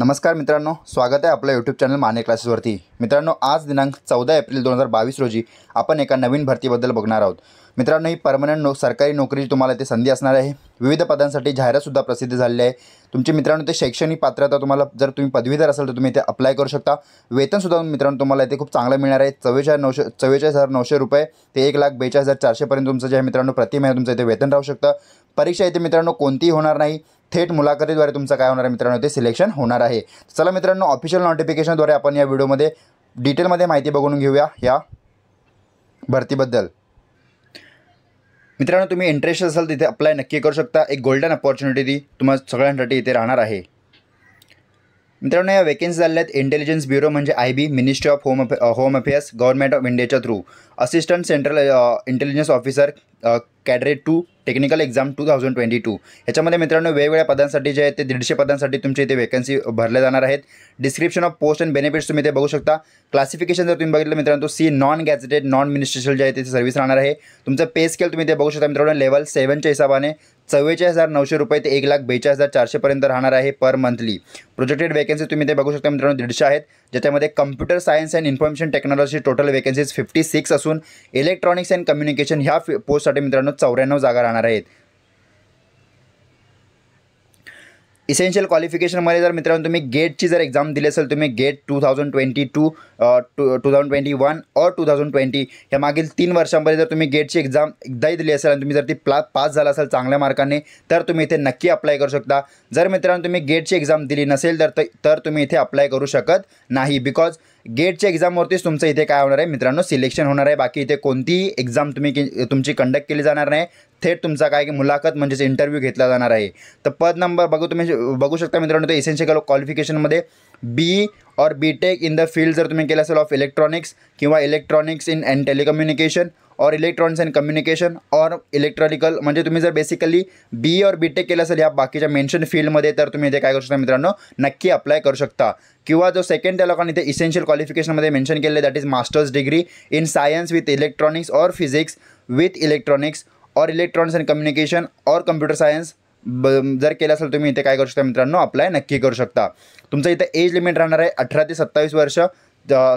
नमस्कार मित्रांनो स्वागत आहे आपल्या यूट्यूब चॅनल माने क्लासेसवरती मित्रांनो आज दिनांक चौदा एप्रिल दोन हजार बावीस रोजी आपण एका नवीन भरतीबद्दल बघणार आहोत मित्रांनो ही परमनंट नो सरकारी नोकरीची तुम्हाला इथे संधी असणार आहे विविध पदांसाठी जाहिरातसुद्धा प्रसिद्ध झालेली आहे तुमची मित्रांनो ते शैक्षणिक पात्रता तुम्हाला जर तुम्ही पदवीधर असाल तर तुम्ही इथे अप्लाय करू शकता वेतनसुद्धा मित्रांनो तुम्हाला इथे खूप चांगलं मिळणार आहे चव्वेचाळीस नऊशे चव्वेचाळीस हजार नऊशे रुपये ते एक लाख बेचाळीस हजार चारशेपर्यंत तुमचं जे आहे मित्रांनो प्रति महिना तुमचं इथे वेतन राहू शकतं परीक्षा इथे मित्रांनो कोणतीही होणार नाही थेट मुलाखतीद्वारे तुमचं काय होणार आहे मित्रांनो ते सिलेक्शन होणार आहे चला मित्रांनो ऑफिशियल नोटिफिकेशनद्वारे आपण या व्हिडिओमध्ये डिटेलमध्ये माहिती बघून घेऊया या भरतीबद्दल मित्रांनो तुम्ही इंटरेस्ट असाल तिथे अप्लाय नक्की करू शकता एक गोल्डन अपॉर्च्युनिटी ती सगळ्यांसाठी इथे राहणार आहे मित्रांनो या वेकेन्सी झाल्या आहेत इंटेलिजन्स ब्युरो म्हणजे I B ministry of home affair home affairs government of इंडियाच्या through assistant central intelligence officer cadre two technical exam two thousand twenty two ह्याच्यामध्ये मित्रांनो वेगवेगळ्या पदांसाठी जे आहे ते दीडशे पदांसाठी तुमच्या इथे वेकन्सी भरल्या जाणार आहेत description of post and benefits तुम्ही इथे बघू शकता क्लासिफिकेशन जर तुम्ही बघितलं मित्रांनो C non gazetted non ministerial जे आहे ते सर्व्हिस राहणार आहे तुमचं पे स्केल तुम्ही ते बघू शकता मित्रांनो लेवल सेवनच्या हिशोबाने चव्वेचाळीस हजार नऊशे रुपये ते एक लाख बेचाळीस हजार चारशेपर्यंत राहणार आहे पर मंथली प्रोजेक्टेड वेकन्सी तुम्ही ते बघू शकता मित्रांनो दीडशे आहेत ज्याच्यामध्ये computer science and information technology total vacancies fifty six असून इलेक्ट्रॉनिक्स अँड कम्युनिकेशन ह्या पोस्ट मित्रांनो चौऱ्याण्णव जागा राहणार आहेत इसेन्शियल क्वालिफिकेशनमध्ये जर मित्रांनो तुम्ही गेटची जर एक्झाम दिली असेल तुम्ही GATE two thousand twenty two two thousand twenty one or two thousand twenty या मागील तीन वर्षांमध्ये जर तुम्ही गेटची एक्झाम एकदा दिली असेल आणि तुम्ही जर ती प्ला पास झाला असाल चांगल्या मार्काने तर तुम्ही इथे नक्की अप्लाय करू शकता जर मित्रांनो तुम्ही गेटची एक्झाम दिली नसेल तर तर तुम्ही इथे अप्लाय करू शकत नाही बिकॉज गेटच्या एक्झामवरतीच तुमचं इथे काय होणार आहे मित्रांनो सिलेक्शन होणार आहे बाकी इथे कोणतीही एक्झाम तुम्ही तुमची कंडक्ट केली जाणार नाही थेट तुमचा काय की मुलाखत म्हणजेच इंटरव्ह्यू घेतला जाणार आहे तर पद नंबर बघू तुम्ही बघू शकता मित्रांनो ते इसेन्शियल क्वालिफिकेशनमध्ये B or B tech in the field जर तुम्ही केलं असेल ऑफ इलेक्ट्रॉनिक्स किंवा electronics in and telecommunication or electronics and communication or electronical म्हणजे तुम्ही जर basically B or B take केलं असेल या बाकीच्या मेन्शन फील्डमध्ये तर तुम्ही इथे काय करू शकता मित्रांनो नक्की अप्लाय करू शकता किंवा जो सेकंड त्या लोकांनी इथे इसेन्शियल क्वालिफिकेशनमध्ये मेंशन केले that is masters degree in science with electronics or physics with electronics or electronics and communication or computer science ब जर केलं असेल तुम्ही इथे काय करू शकता मित्रांनो अप्लाय नक्की करू शकता तुमचं इथे एज लिमिट राहणार आहे अठरा ते सत्तावीस वर्ष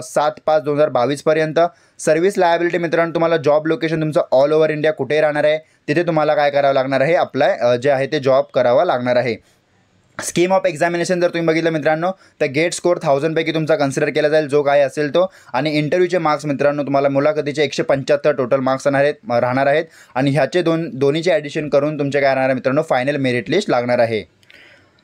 सात पाच दोन हजार बावीसपर्यंत सर्व्हिस लायबिलिटी मित्रांनो तुम्हाला जॉब लोकेशन तुमचं ऑल ओव्हर इंडिया कुठेही राहणार आहे तिथे तुम्हाला काय करावं लागणार आहे अप्लाय जे आहे ते जॉब करावा लागणार आहे स्कीम ऑफ एक्झामिनेशन जर तुम्ही बघितलं मित्रांनो तर गेट स्कोर थाउजंडपैकी तुमचा कन्सिडर केला जाईल जो काय असेल तो आणि इंटरव्ह्यूचे मार्क्स मित्रांनो तुम्हाला मुलाखतीचे एकशे पंच्याहत्तर टोटल मार्क्स राहणार आहेत राहणार आहेत आणि ह्याचे दोन दोन्हीचे ॲडिशन करून तुमचे काय राहणार मित्रांनो फायनल मेरिट लिस्ट लागणार आहे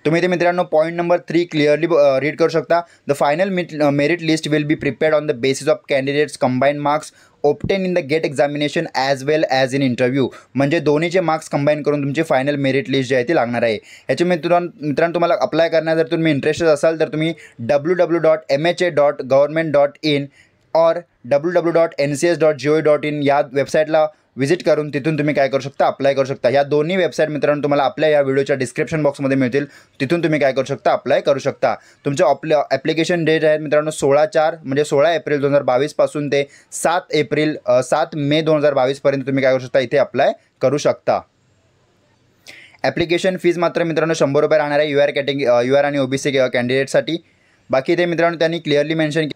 तुम्ही ते मित्रांनो point number three clearly read करू शकता the final merit list will be prepared on the basis of candidates combine marks obtained in the GATE examination as well as in interview म्हणजे दोन्हीचे marks combine करून तुमची final merit list जी आहे ती लागणार आहे याचे मित्रांनो मित्रांनो तुम्हाला अप्लाय करण्या जर तुम्ही इंटरेस्टेड असाल तर तुम्ही W W dot M H A dot government dot in or W W dot N C S dot G O dot in या वेबसाईटला व्हिजिट करून तिथून तुम्ही काय करू शकता अप्लाय करू शकता ह्या दोन्ही वेबसाईट मित्रांनो तुम्हाला आपल्या या व्हिडिओच्या डिस्क्रिप्शन बॉक्समध्ये मिळतील तिथून तुम्ही काय करू शकता अप्लाय करू शकता तुमच्या ऑप्ल ॲप्लिकेशन डेट आहेत मित्रांनो सोळा चार म्हणजे सोळा एप्रिल दोन हजार बावीसपासून ते सात एप्रिल सात मे दोन हजार बावीसपर्यंत तुम्ही काय करू शकता इथे अप्लाय करू शकता ॲप्लिकेशन फीज मात्र मित्रांनो शंभर रुपये राहणार आहे U R category U R आणि ओबीसी कॅन्डिडेटसाठी बाकी ते मित्रांनो त्यांनी clearly mention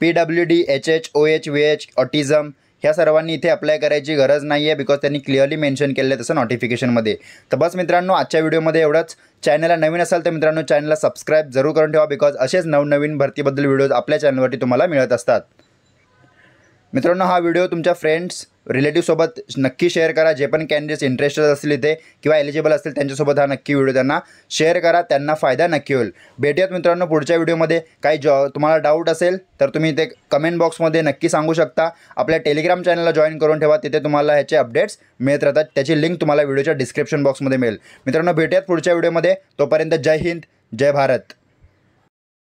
P W D H H O H V H autism ह्या सर्वांनी इथे अप्लाय करायची गरज नाही आहे बिकॉज त्यांनी क्लिअरली मेन्शन केलं तसं नोटिफिकेशनमध्ये तर बस मित्रांनो आजच्या व्हिडिओमध्ये एवढंच चॅनलला नवीन असाल तर मित्रांनो चॅनलला सबस्क्राईब जरूर करून ठेवा बिकॉज असेच नवनवीन भरतीबद्दल व्हिडिओज आपल्या चॅनलवरती तुम्हाला मिळत असतात मित्रांनो हा व्हिडिओ तुमच्या फ्रेंड्स रिलेटिव्हसोबत नक्की शेअर करा जे पण कॅन्डिडेट्स इंटरेस्टेड असतील इथे किंवा एलिजिबल असतील त्यांच्यासोबत हा नक्की व्हिडिओ त्यांना शेअर करा त्यांना फायदा नक्की होईल भेटूयात मित्रांनो पुढच्या व्हिडिओमध्ये काही जॉ तुम्हाला डाऊट असेल तर तुम्ही इथे कमेंट बॉक्समध्ये नक्की सांगू शकता आपल्या टेलिग्राम चॅनलला जॉईन करून ठेवा तिथे तुम्हाला ह्याचे अपडेट्स मिळत राहतात त्याची लिंक तुम्हाला व्हिडिओच्या डिस्क्रिप्शन बॉक्समध्ये मिळेल मित्रांनो भेटूयात पुढच्या व्हिडिओमध्ये तोपर्यंत जय हिंद जय भारत